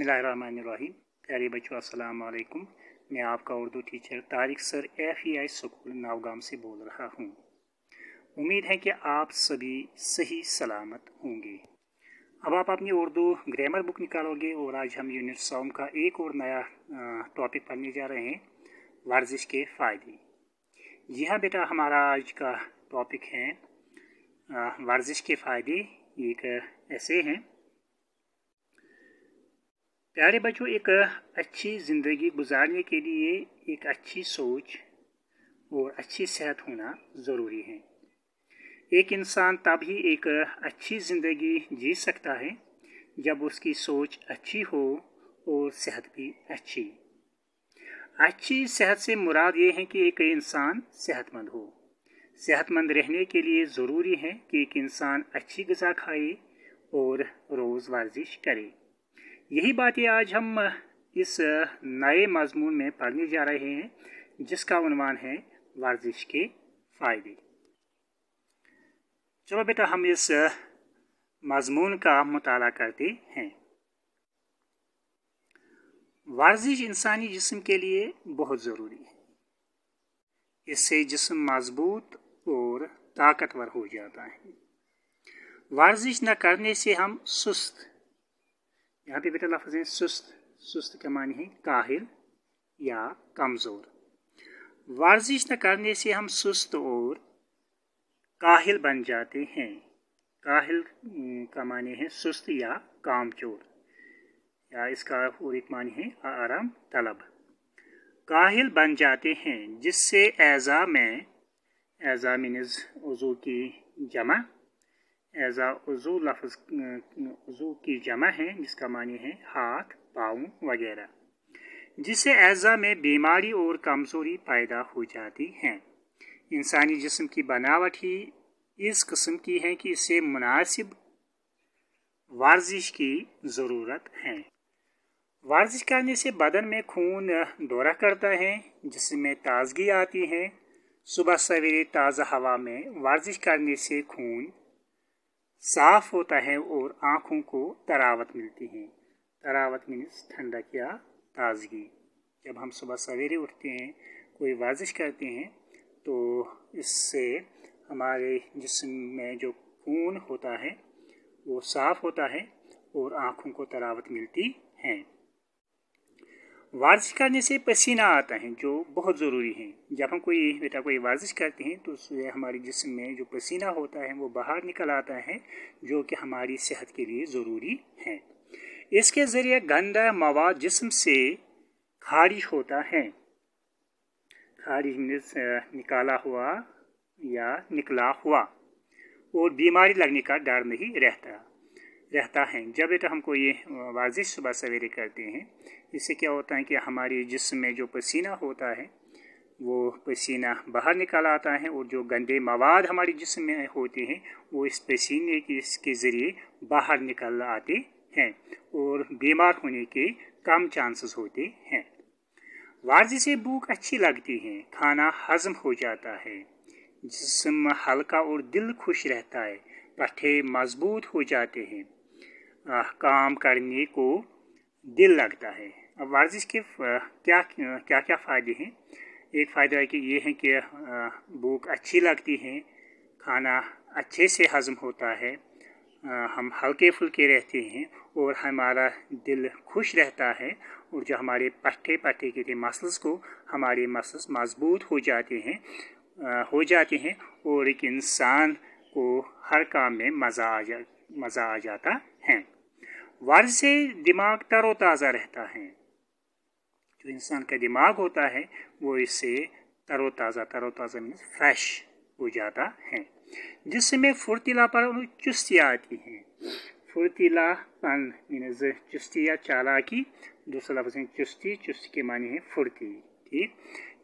बसमीम प्यारे बच्चों अस्सलाम वालेकुम मैं आपका Urdu teacher Tariq sir F E I school Nowgam से बोल रहा हूँ उम्मीद है कि आप सभी सही सलामत होंगे अब आप अपनी उर्दू ग्रामर बुक निकालोगे और आज हम यूनिट सॉम का एक और नया टॉपिक पढ़ने जा रहे हैं वर्जिश के फ़ायदे जी हाँ बेटा हमारा आज का टॉपिक है वर्जिश के फ़ायदे एक ऐसे हैं प्यारे बच्चों एक अच्छी ज़िंदगी गुजारने के लिए एक अच्छी सोच और अच्छी सेहत होना ज़रूरी है एक इंसान तभी एक अच्छी ज़िंदगी जी सकता है जब उसकी सोच अच्छी हो और सेहत भी अच्छी अच्छी सेहत से मुराद ये है कि एक इंसान सेहतमंद हो सेहतमंद रहने के लिए ज़रूरी है कि एक इंसान अच्छी गज़ा खाए और रोज़ वर्जिश करे यही बातें आज हम इस नए मजमून में पढ़ने जा रहे हैं जिसका उनवान है वर्जिश के फ़ायदे चलो बेटा हम इस मजमून का मताल करते हैं वर्जिश इंसानी जिस्म के लिए बहुत ज़रूरी है इससे जिस्म मजबूत और ताकतवर हो जाता है वर्जिश न करने से हम सुस्त यहाँ पे बेटा लफ्ज़ हैं सुस्त सुस्त के मानी है काहिल या कमज़ोर वर्जिश न करने से हम सुस्त और काहिल बन जाते हैं काहिल का मान है सुस्त या कामचोर या इसका और एक मानी है आराम तलब काहिल बन जाते हैं जिससे एज़ा में एज़ा मीनज़ वज़ू की जमा एजा उजू लफज उजू की जमा है जिसका मानी है हाथ पाँव वगैरह जिससे एज़ा में बीमारी और कमज़ोरी पैदा हो जाती है इंसानी जिस्म की बनावट ही इस कस्म की है कि इसे मुनासिब वर्जिश की ज़रूरत है वर्जिश करने से बदन में खून दौरा करता है जिसमें ताजगी आती है सुबह सवेरे ताज़ा हवा में वर्जिश करने से खून साफ होता है और आँखों को तरावत मिलती है तरावत मीन्स ठंडक या ताजगी जब हम सुबह सवेरे उठते हैं कोई वर्जिश करते हैं तो इससे हमारे जिसम में जो खून होता है वो साफ़ होता है और आँखों को तरावत मिलती है वारिश करने से पसीना आता है जो बहुत ज़रूरी है जब हम कोई बेटा कोई वर्जिश करते हैं तो उससे हमारे जिसम में जो पसीना होता है वो बाहर निकल आता है जो कि हमारी सेहत के लिए ज़रूरी है इसके ज़रिए गंदा मवाद जिसम से खारिज होता है खारिज निकाला हुआ या निकला हुआ और बीमारी लगने का डर नहीं रहता रहता है जब बेटा तो हमको ये वाजिश सुबह सवेरे करते हैं इससे क्या होता है कि हमारे जिसम में जो पसीना होता है वो पसीना बाहर निकाल आता है और जो गंदे मवाद हमारे जिसम में होते हैं वो इस पसीने के इसके ज़रिए बाहर निकल आते हैं और बीमार होने के कम चांसेस होते हैं वाजी से भूख अच्छी लगती है खाना हजम हो जाता है जिसम हल्का और दिल खुश रहता है पट्ठे मजबूत हो जाते हैं काम करने को दिल लगता है अब वर्जिश के क्या क्या क्या फ़ायदे हैं एक फ़ायदा है कि ये है कि भूख अच्छी लगती है खाना अच्छे से हज़म होता है हम हल्के फुल्के रहते हैं और हमारा दिल खुश रहता है और जो हमारे पट्टे पट्टे के थे मसल्स को हमारे मसल्स मजबूत हो जाते हैं हो जाते हैं और एक इंसान को हर काम में मज़ा आ जा मज़ा आ जाता है वर्ज से दिमाग तरोताज़ा रहता है जो इंसान का दिमाग होता है वो इससे तरोताज़ा तरोताज़ा मीन फ्रेश हो जाता है जिसमें फुर्तीला पर चुस्तियाँ आती हैं फुर्तीला पन मीनज चुस्ती या चालाकी दूसरा लफ्ज है चुस्ती चुस्ती के मानी है फुर्ती ठीक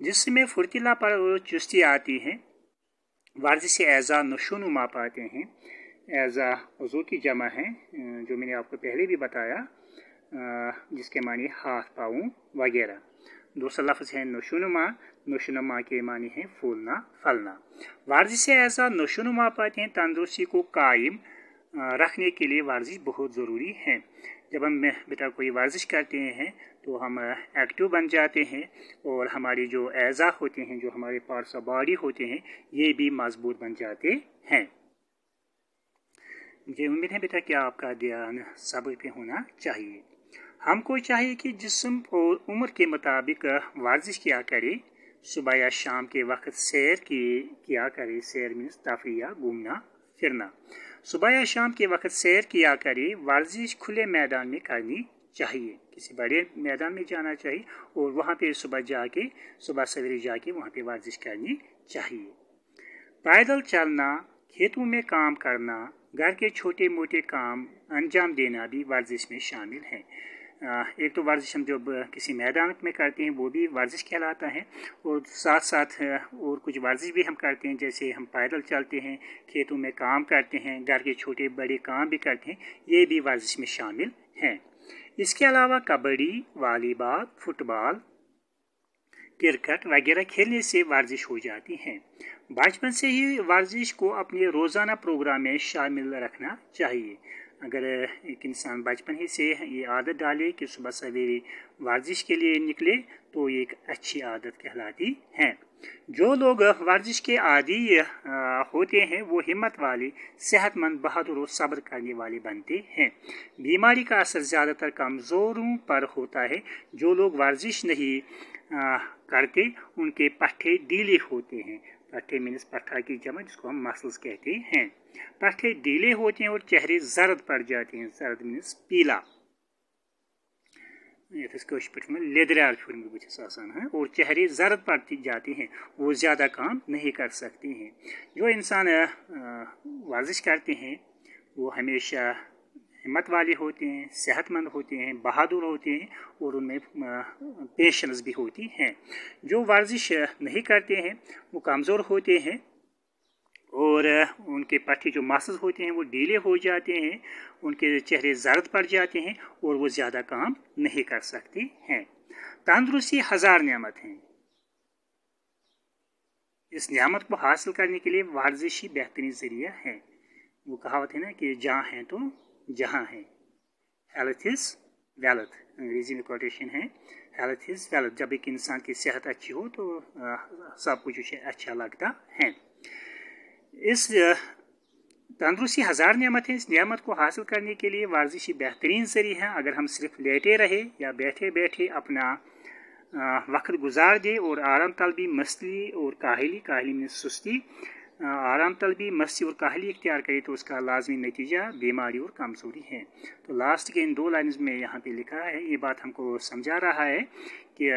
जिसमें फुर्तीला पर चुस्ती आती है वर्ज से ऐजा नशोनुमा पाते हैं एज़ा वज़ू की जमा है जो मैंने आपको पहले भी बताया जिसके मानी हाथ पाँव वगैरह दूसरा लफ्ज़ है नशोनुमा नशोनुमा के मानी है फूलना फलना वर्जिश ऐसा नशोनुमा पाते हैं तंदुरुस्ती को कायम रखने के लिए वर्जिश बहुत ज़रूरी है जब हम बेटा कोई वर्जिश करते हैं तो हम एक्टिव बन जाते हैं और हमारी जो एज़ा होते हैं जो हमारे पार्ट्स ऑफ बॉडी होते हैं ये भी मजबूत बन जाते हैं मुझे उम्मीद है बेटा कि आपका ध्यान सब्र पे होना चाहिए हमको चाहिए कि जिसम और उम्र के मुताबिक वर्जिश किया करे सुबह या शाम के वक्त सैर की किया करे सैर मीन तफरिया घूमना फिरना सुबह या शाम के वक्त सैर किया करे वर्जिश खुले मैदान में करनी चाहिए किसी बड़े मैदान में जाना चाहिए और वहाँ पे सुबह जाके सुबह सवेरे जाके वहाँ पे वर्जिश करनी चाहिए पैदल चलना खेतों में काम करना घर के छोटे मोटे काम अंजाम देना भी वर्जिश में शामिल है एक तो वर्जिश हम जब किसी मैदान में करते हैं वो भी वर्जिश कहलाता है और साथ साथ और कुछ वर्जिश भी हम करते हैं जैसे हम पैदल चलते हैं खेतों में काम करते हैं घर के छोटे बड़े काम भी करते हैं ये भी वर्जिश में शामिल हैं इसके अलावा कबड्डी वालीबॉल फुटबॉल क्रिकेट वगैरह खेलने से वर्जिश हो जाती हैं बचपन से ही वर्जिश को अपने रोज़ाना प्रोग्राम में शामिल रखना चाहिए अगर एक इंसान बचपन ही से ये आदत डाले कि सुबह सवेरे वर्जिश के लिए निकले तो ये एक अच्छी आदत कहलाती है जो लोग वर्जिश के आदि होते हैं वो हिम्मत वाले सेहतमंद बहादुर और सब्र करने वाले बनते हैं बीमारी का असर ज़्यादातर कमज़ोरों पर होता है जो लोग वर्जिश नहीं करते उनके पट्ठे डीले होते हैं पट्ठे मीनस पट्ठा की जमा जिसको हम मसल्स कहते हैं पट्ठे डीले होते हैं और चेहरे जर्द पड़ जाते हैं जर्द मीनस पीला यथ पे लेदराल फूल और चेहरे जरद पड़ती जाती हैं वो ज़्यादा काम नहीं कर सकती हैं जो इंसान वर्जिश करते हैं वो हमेशा हिम्मत वाले होते हैं सेहतमंद होते हैं बहादुर होते हैं और उनमें पेशेंस भी होती हैं जो वर्जिश नहीं करते हैं वो कमज़ोर होते हैं और उनके पट्टे जो मासस होते हैं वो डीले हो जाते हैं उनके चेहरे जर्द पड़ जाते हैं और वो ज़्यादा काम नहीं कर सकते हैं तंदरुस्ती हज़ार नियामत हैं इस नियामत को हासिल करने के लिए वर्जिश ही बेहतरीन ज़रिया है वो कहावत है ना कि जहाँ हैं तो जहाँ हैं हेल्थ इज़ वेल्थ अंग्रेज़ी में कोटेशन है हेल्थ इज़ वेल्थ जब एक इंसान की सेहत अच्छी हो तो आ, सब कुछ उसे अच्छा लगता है इस तंदरुस्ती हज़ार नियामत है इस नियामत को हासिल करने के लिए वर्जिश बेहतरीन जरिए है अगर हम सिर्फ लेटे रहे या बैठे बैठे अपना वक्त गुजार दे और आराम तलबी मस्ती और काहली काहली में सुस्ती आराम तलबी मस्ती और काहली इख्तियार करे तो उसका लाजमी नतीजा बीमारी और कमज़ोरी है तो लास्ट के इन दो लाइन में यहाँ पर लिखा है ये बात हमको समझा रहा है कि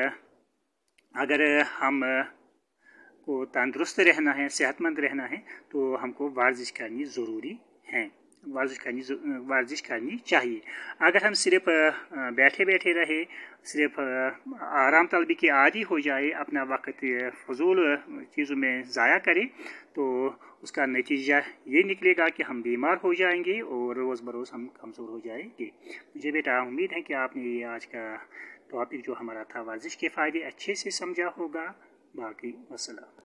अगर हम को तंदुरुस्त रहना है सेहतमंद रहना है तो हमको वर्जिश करनी ज़रूरी है वर्जिश करनी वर्जिश करनी चाहिए अगर हम सिर्फ बैठे बैठे रहे सिर्फ आराम तलबी के आदि हो जाए अपना वक्त फजूल चीज़ों में ज़ाया करें तो उसका नतीजा ये निकलेगा कि हम बीमार हो जाएंगे और रोज़ बरोज़ हम कमज़ोर हो जाएंगे मुझे बेटा उम्मीद है कि आपने ये आज का टॉपिक जो हमारा था वर्जिश के फ़ायदे अच्छे से समझा होगा बाकी वसलाम